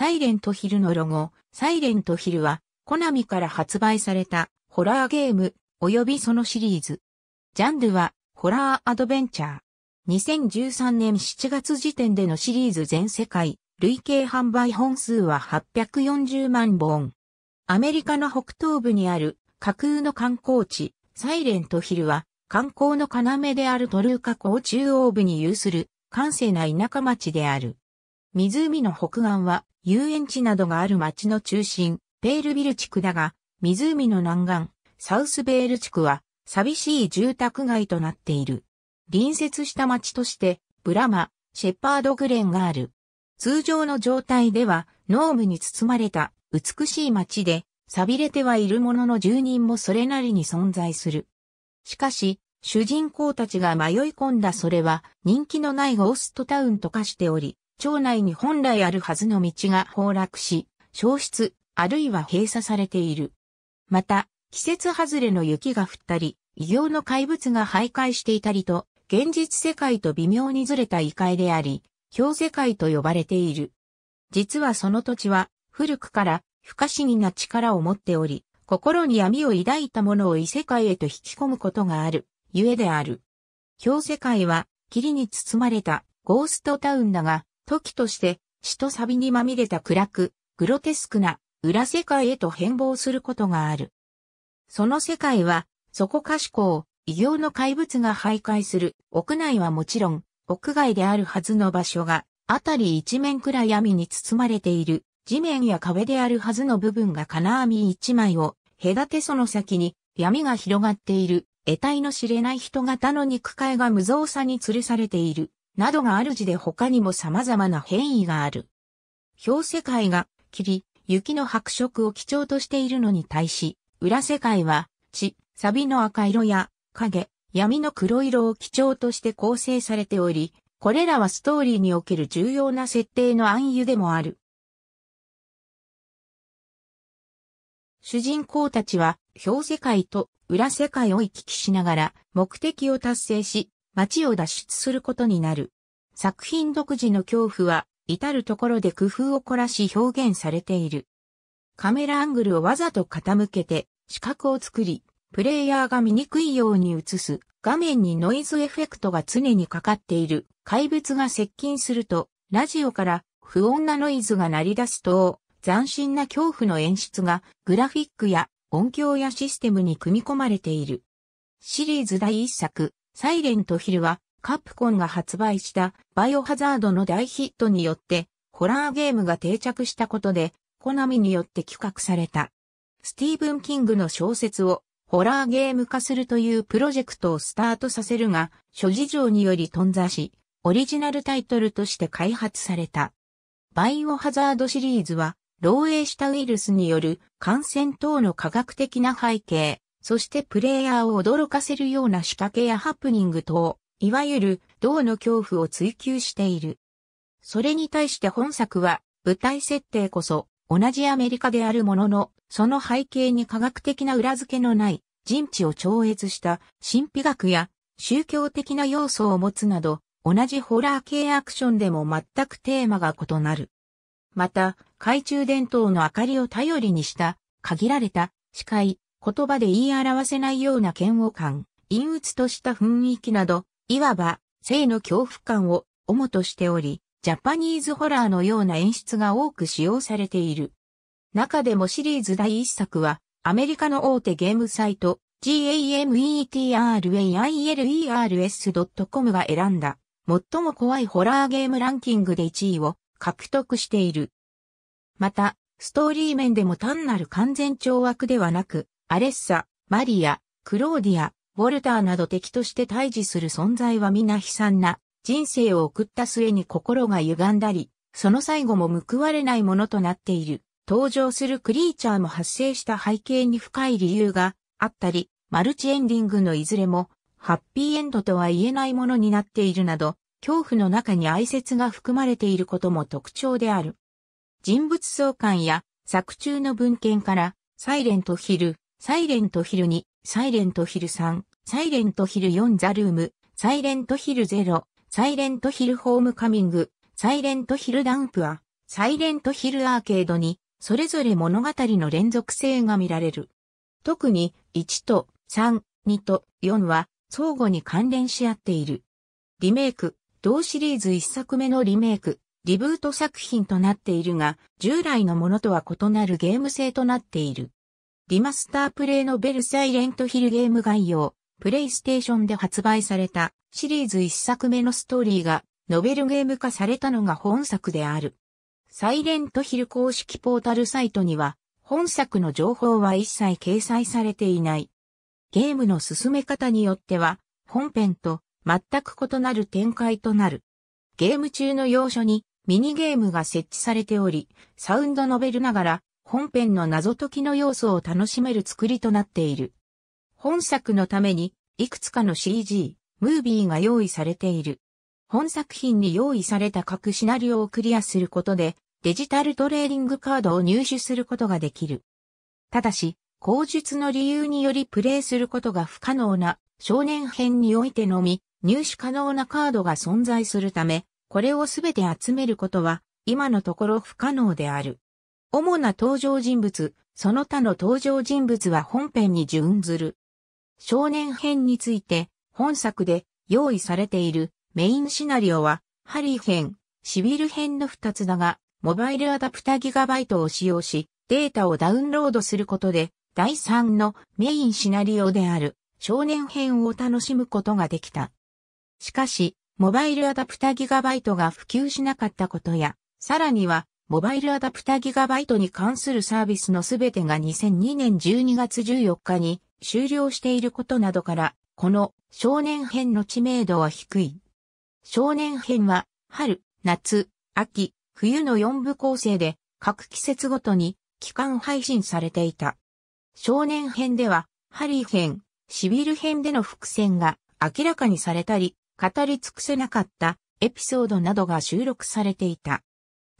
サイレントヒルのロゴ、サイレントヒルは、コナミから発売されたホラーゲーム、及びそのシリーズ。ジャンルは、ホラーアドベンチャー。2013年7月時点でのシリーズ全世界、累計販売本数は840万本。アメリカの北東部にある架空の観光地、サイレントヒルは、観光の要であるトルーカ港中央部に有する、閑静な田舎町である。湖の北岸は遊園地などがある町の中心、ペールビル地区だが、湖の南岸、サウスベール地区は寂しい住宅街となっている。隣接した町として、ブラマ、シェパードグレンがある。通常の状態では、濃霧に包まれた美しい町で、錆びれてはいるものの住人もそれなりに存在する。しかし、主人公たちが迷い込んだそれは人気のないゴーストタウンと化しており、町内に本来あるはずの道が崩落し、消失、あるいは閉鎖されている。また、季節外れの雪が降ったり、異形の怪物が徘徊していたりと、現実世界と微妙にずれた異界であり、氷世界と呼ばれている。実はその土地は、古くから不可思議な力を持っており、心に闇を抱いたものを異世界へと引き込むことがある、ゆえである。氷世界は、霧に包まれたゴーストタウンだが、時として、死と錆にまみれた暗く、グロテスクな裏世界へと変貌することがある。その世界は、そこかしこを、異形の怪物が徘徊する、屋内はもちろん、屋外であるはずの場所が、あたり一面くらい闇に包まれている、地面や壁であるはずの部分が金網一枚を、隔てその先に、闇が広がっている、得体の知れない人型の肉塊が無造作に吊るされている。などがある字で他にも様々な変異がある。表世界が霧、雪の白色を基調としているのに対し、裏世界は地、サビの赤色や影、闇の黒色を基調として構成されており、これらはストーリーにおける重要な設定の暗喩でもある。主人公たちは、表世界と裏世界を行き来しながら目的を達成し、街を脱出することになる。作品独自の恐怖は、至るところで工夫を凝らし表現されている。カメラアングルをわざと傾けて、視覚を作り、プレイヤーが見にくいように映す、画面にノイズエフェクトが常にかかっている、怪物が接近すると、ラジオから不穏なノイズが鳴り出すと、斬新な恐怖の演出が、グラフィックや音響やシステムに組み込まれている。シリーズ第1作、サイレントヒルはカプコンが発売したバイオハザードの大ヒットによってホラーゲームが定着したことでコナミによって企画された。スティーブン・キングの小説をホラーゲーム化するというプロジェクトをスタートさせるが諸事情により頓挫しオリジナルタイトルとして開発された。バイオハザードシリーズは、漏洩したウイルスによる感染等の科学的な背景、そしてプレイヤーを驚かせるような仕掛けやハプニング等、いわゆる、銅の恐怖を追求している。それに対して本作は、舞台設定こそ、同じアメリカであるものの、その背景に科学的な裏付けのない、人知を超越した神秘学や宗教的な要素を持つなど、同じホラー系アクションでも全くテーマが異なる。また、懐中電灯の明かりを頼りにした、限られた視界、言葉で言い表せないような嫌悪感、陰鬱とした雰囲気など、いわば、性の恐怖感を主としており、ジャパニーズホラーのような演出が多く使用されている。中でもシリーズ第一作は、アメリカの大手ゲームサイト、gametrailers.com が選んだ、最も怖いホラーゲームランキングで1位を獲得している。また、ストーリー面でも単なる完全懲悪ではなく、アレッサ、マリア、クローディア、ウォルターなど敵として対峙する存在は皆悲惨な人生を送った末に心が歪んだり、その最後も報われないものとなっている。登場するクリーチャーも発生した背景に深い理由があったり、マルチエンディングのいずれも、ハッピーエンドとは言えないものになっているなど、恐怖の中に哀説が含まれていることも特徴である。人物相関や作中の文献から、サイレントヒル、サイレントヒル2、サイレントヒル3、サイレントヒル4ザルーム、サイレントヒル0、サイレントヒルホームカミング、サイレントヒルダンプア、サイレントヒルアーケードに、それぞれ物語の連続性が見られる。特に、1と3、2と4は、相互に関連し合っている。リメイク、同シリーズ1作目のリメイク、リブート作品となっているが、従来のものとは異なるゲーム性となっている。リマスタープレイのベルサイレントヒルゲーム概要、プレイステーションで発売されたシリーズ1作目のストーリーがノベルゲーム化されたのが本作である。サイレントヒル公式ポータルサイトには本作の情報は一切掲載されていない。ゲームの進め方によっては本編と全く異なる展開となる。ゲーム中の要所にミニゲームが設置されており、サウンドノベルながら本編の謎解きの要素を楽しめる作りとなっている。本作のために、いくつかの CG、ムービーが用意されている。本作品に用意された各シナリオをクリアすることで、デジタルトレーディングカードを入手することができる。ただし、口述の理由によりプレイすることが不可能な少年編においてのみ入手可能なカードが存在するため、これをすべて集めることは今のところ不可能である。主な登場人物、その他の登場人物は本編に準ずる。少年編について、本作で用意されているメインシナリオは、ハリー編、シビル編の2つだが、モバイルアダプタギガバイトを使用し、データをダウンロードすることで、第3のメインシナリオである少年編を楽しむことができた。しかし、モバイルアダプタギガバイトが普及しなかったことや、さらにはモバイルアダプタギガバイトに関するサービスのすべてが2002年12月14日に終了していることなどから、この少年編の知名度は低い。少年編は春、夏、秋、冬の4部構成で各季節ごとに期間配信されていた。少年編では、ハリー編、シビル編での伏線が明らかにされたり、語り尽くせなかったエピソードなどが収録されていた。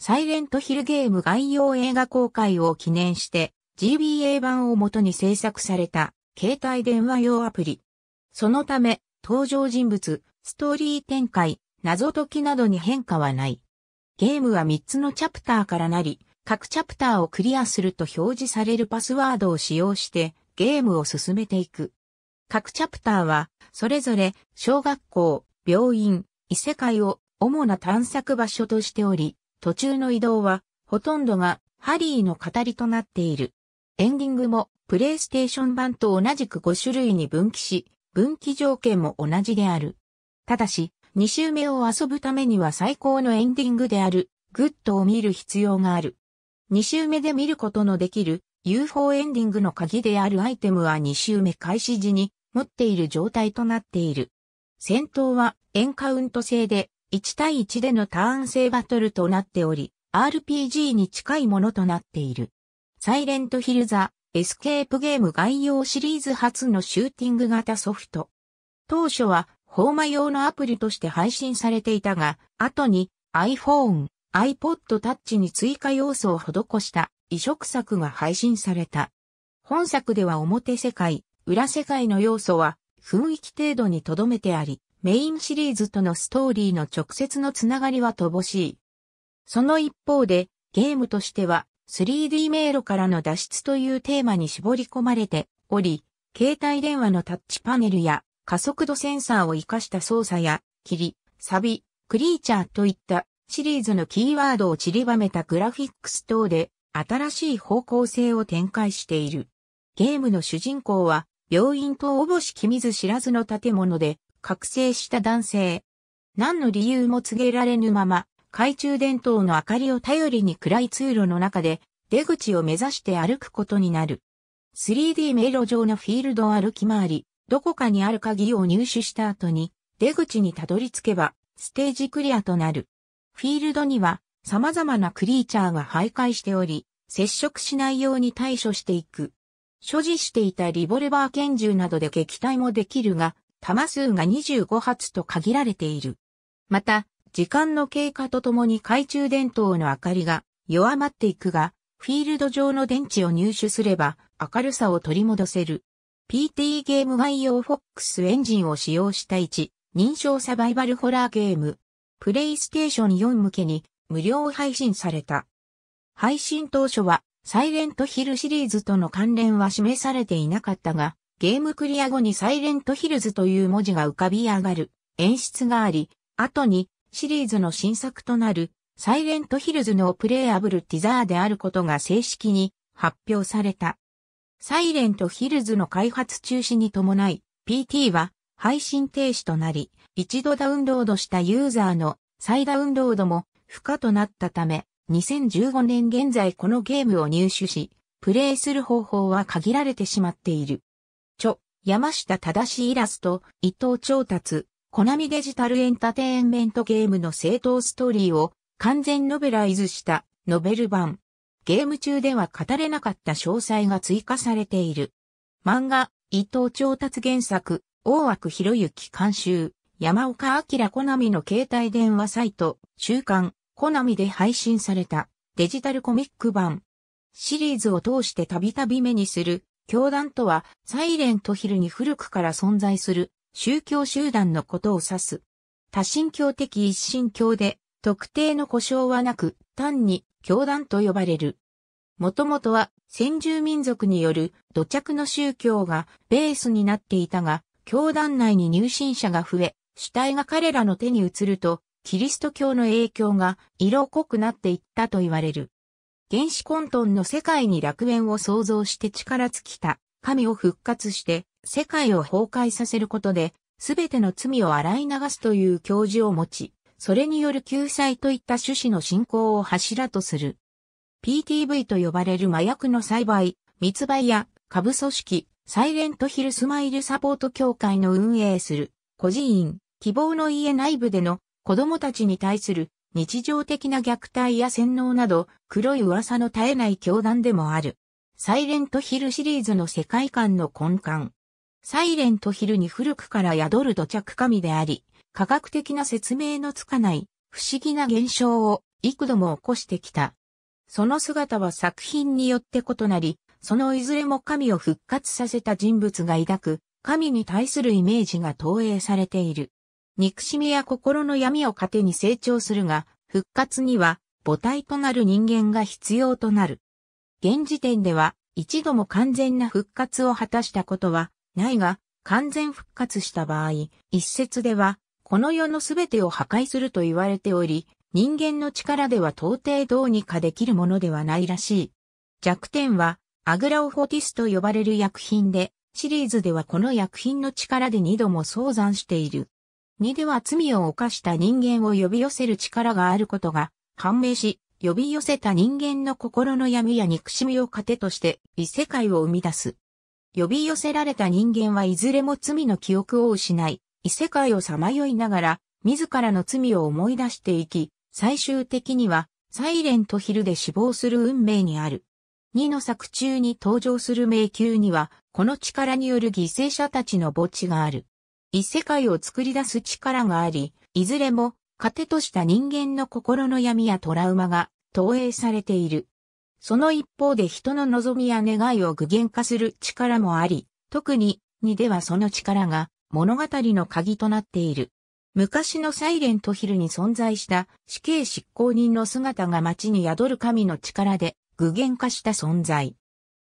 サイレントヒルゲーム概要映画公開を記念して GBA 版をもとに制作された携帯電話用アプリ。そのため登場人物、ストーリー展開、謎解きなどに変化はない。ゲームは3つのチャプターからなり、各チャプターをクリアすると表示されるパスワードを使用してゲームを進めていく。各チャプターは、それぞれ小学校、病院、異世界を主な探索場所としており、途中の移動は、ほとんどがハリーの語りとなっている。エンディングも、プレイステーション版と同じく5種類に分岐し、分岐条件も同じである。ただし、2周目を遊ぶためには最高のエンディングである、グッドを見る必要がある。2周目で見ることのできる UFO エンディングの鍵であるアイテムは2周目開始時に持っている状態となっている。戦闘はエンカウント制で1対1でのターン性バトルとなっており、RPG に近いものとなっている。サイレントヒルザ、エスケープゲーム概要シリーズ初のシューティング型ソフト。当初は、ホーマ用のアプリとして配信されていたが、後に iPhone、iPod Touch に追加要素を施した移植作が配信された。本作では表世界、裏世界の要素は雰囲気程度に留めてあり、メインシリーズとのストーリーの直接のつながりは乏しい。その一方で、ゲームとしては 3D 迷路からの脱出というテーマに絞り込まれており、携帯電話のタッチパネルや加速度センサーを活かした操作や、霧、サビ、クリーチャーといったシリーズのキーワードを散りばめたグラフィックス等で新しい方向性を展開している。ゲームの主人公は病院とおぼしきず知らずの建物で覚醒した男性。何の理由も告げられぬまま、懐中電灯の明かりを頼りに暗い通路の中で、出口を目指して歩くことになる。3D 迷路上のフィールドを歩き回り、どこかにある鍵を入手した後に、出口にたどり着けば、ステージクリアとなる。フィールドには、様々なクリーチャーが徘徊しており、接触しないように対処していく。所持していたリボルバー拳銃などで撃退もできるが、弾数が25発と限られている。また、時間の経過とともに懐中電灯の明かりが弱まっていくが、フィールド上の電池を入手すれば明るさを取り戻せる。PT ゲームフォ FOX エンジンを使用した1、認証サバイバルホラーゲーム。プレイステーション4向けに無料配信された。配信当初はサイレントヒルシリーズとの関連は示されていなかったが、ゲームクリア後にサイレントヒルズという文字が浮かび上がる演出があり、後にシリーズの新作となるサイレントヒルズのプレイアブルティザーであることが正式に発表された。サイレントヒルズの開発中止に伴い、PT は配信停止となり、一度ダウンロードしたユーザーの再ダウンロードも不可となったため、2015年現在このゲームを入手し、プレイする方法は限られてしまっている。著、山下正イラスト、伊藤調達、コナミデジタルエンターテインメントゲームの正当ストーリーを完全ノベライズしたノベル版。ゲーム中では語れなかった詳細が追加されている。漫画、伊藤調達原作、大枠博之監修、山岡明コナミの携帯電話サイト、週刊、コナミで配信されたデジタルコミック版。シリーズを通してたびたび目にする教団とは、サイレントヒルに古くから存在する宗教集団のことを指す。多神教的一神教で、特定の故障はなく、単に教団と呼ばれる。もともとは先住民族による土着の宗教がベースになっていたが、教団内に入信者が増え、主体が彼らの手に移ると、キリスト教の影響が色濃くなっていったと言われる。原始混沌の世界に楽園を創造して力尽きた神を復活して世界を崩壊させることで、すべての罪を洗い流すという教授を持ち、それによる救済といった趣旨の信仰を柱とする。PTV と呼ばれる麻薬の栽培、密売や下部組織、サイレントヒルスマイルサポート協会の運営する、孤児院、希望の家内部での子供たちに対する日常的な虐待や洗脳など、黒い噂の絶えない教団でもある。サイレントヒルシリーズの世界観の根幹。サイレントヒルに古くから宿る土着神であり、科学的な説明のつかない不思議な現象を幾度も起こしてきた。その姿は作品によって異なり、そのいずれも神を復活させた人物が抱く、神に対するイメージが投影されている。憎しみや心の闇を糧に成長するが、復活には母体となる人間が必要となる。現時点では一度も完全な復活を果たしたことはないが、完全復活した場合、一説では、この世のすべてを破壊すると言われており、人間の力では到底どうにかできるものではないらしい。弱点は、アグラオフォティスと呼ばれる薬品で、シリーズではこの薬品の力で2度も早産している。2では罪を犯した人間を呼び寄せる力があることが判明し、呼び寄せた人間の心の闇や憎しみを糧として異世界を生み出す。呼び寄せられた人間はいずれも罪の記憶を失い、異世界をさまよいながら、自らの罪を思い出していき、最終的には、サイレントヒルで死亡する運命にある。2の作中に登場する迷宮には、この力による犠牲者たちの墓地がある。異世界を作り出す力があり、いずれも、糧とした人間の心の闇やトラウマが投影されている。その一方で人の望みや願いを具現化する力もあり、特ににではその力が物語の鍵となっている。昔のサイレントヒルに存在した死刑執行人の姿が街に宿る神の力で具現化した存在。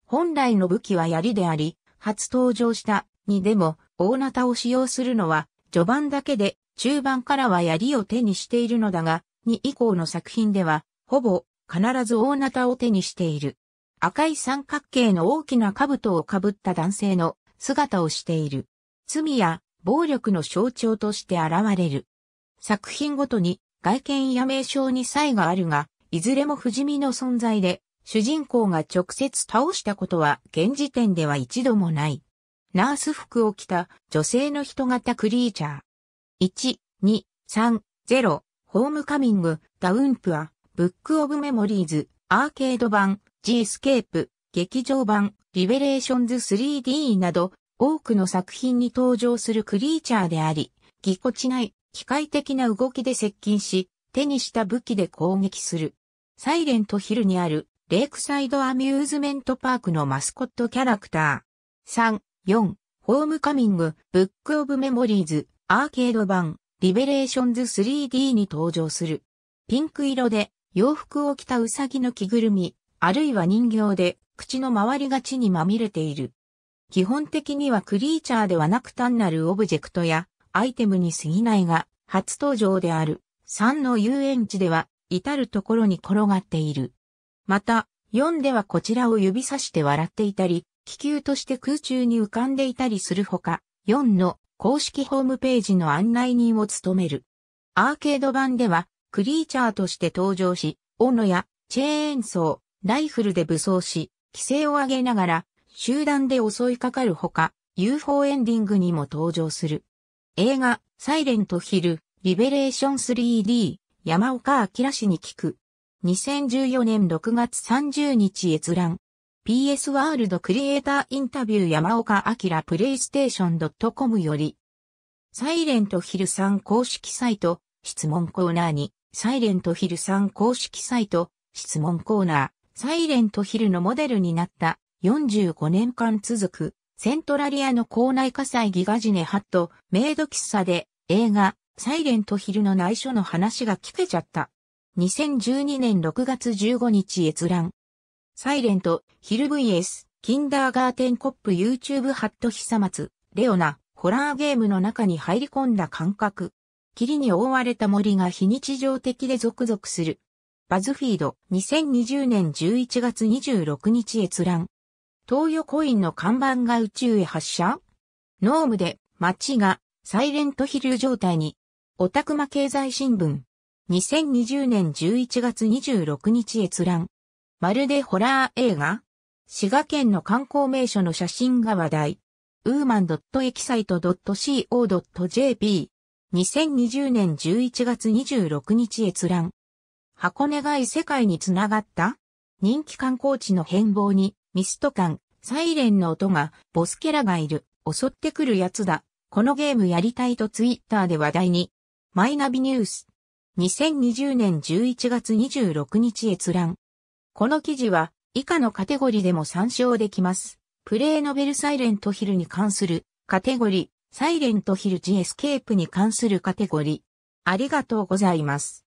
本来の武器は槍であり、初登場したにでも大なたを使用するのは、序盤だけで、中盤からは槍を手にしているのだが、2以降の作品では、ほぼ、必ず大なたを手にしている。赤い三角形の大きな兜をかぶった男性の姿をしている。罪や暴力の象徴として現れる。作品ごとに外見や名称に差異があるが、いずれも不死身の存在で、主人公が直接倒したことは現時点では一度もない。ナース服を着た女性の人型クリーチャー。1、2、3、0、ホームカミング、ダウンプア、ブックオブメモリーズ、アーケード版、G スケープ、劇場版、リベレーションズ 3D など、多くの作品に登場するクリーチャーであり、ぎこちない、機械的な動きで接近し、手にした武器で攻撃する。サイレントヒルにある、レイクサイドアミューズメントパークのマスコットキャラクター。3、4、ホームカミング、ブックオブメモリーズ、アーケード版、リベレーションズ 3D に登場する。ピンク色で洋服を着たウサギの着ぐるみ、あるいは人形で口の周りが血にまみれている。基本的にはクリーチャーではなく単なるオブジェクトやアイテムに過ぎないが、初登場である3の遊園地では至るところに転がっている。また、4ではこちらを指さして笑っていたり、気球として空中に浮かんでいたりするほか、4の公式ホームページの案内人を務める。アーケード版では、クリーチャーとして登場し、斧やチェーンソー、ライフルで武装し、規制を上げながら、集団で襲いかかるほか、UFO エンディングにも登場する。映画、サイレントヒル、リベレーション 3D、山岡明氏に聞く。2014年6月30日閲覧。PS ワールドクリエイターインタビュー山岡明プレイステーション .com より、サイレントヒルさん公式サイト、質問コーナーに、サイレントヒルさん公式サイト、質問コーナー、サイレントヒルのモデルになった45年間続く、セントラリアの校内火災ギガジネハット、メイド喫茶で映画、サイレントヒルの内緒の話が聞けちゃった。2012年6月15日閲覧。サイレント、ヒル VS、キンダーガーテンコップ YouTube ハット久松、レオナ、ホラーゲームの中に入り込んだ感覚。霧に覆われた森が非日常的で続々する。バズフィード2020年11月26日閲覧。東予コインの看板が宇宙へ発射ノームで街がサイレントヒル状態に。オタクマ経済新聞。2020年11月26日閲覧。まるでホラー映画滋賀県の観光名所の写真が話題。ウーマン .exite.co.jp 2020年11月26日閲覧。箱根がい世界につながった人気観光地の変貌にミスト感、サイレンの音がボスキャラがいる、襲ってくるやつだ。このゲームやりたいとツイッターで話題に。マイナビニュース。2020年11月26日閲覧。この記事は以下のカテゴリでも参照できます。プレイノベルサイレントヒルに関するカテゴリ、サイレントヒル G エスケープに関するカテゴリ。ありがとうございます。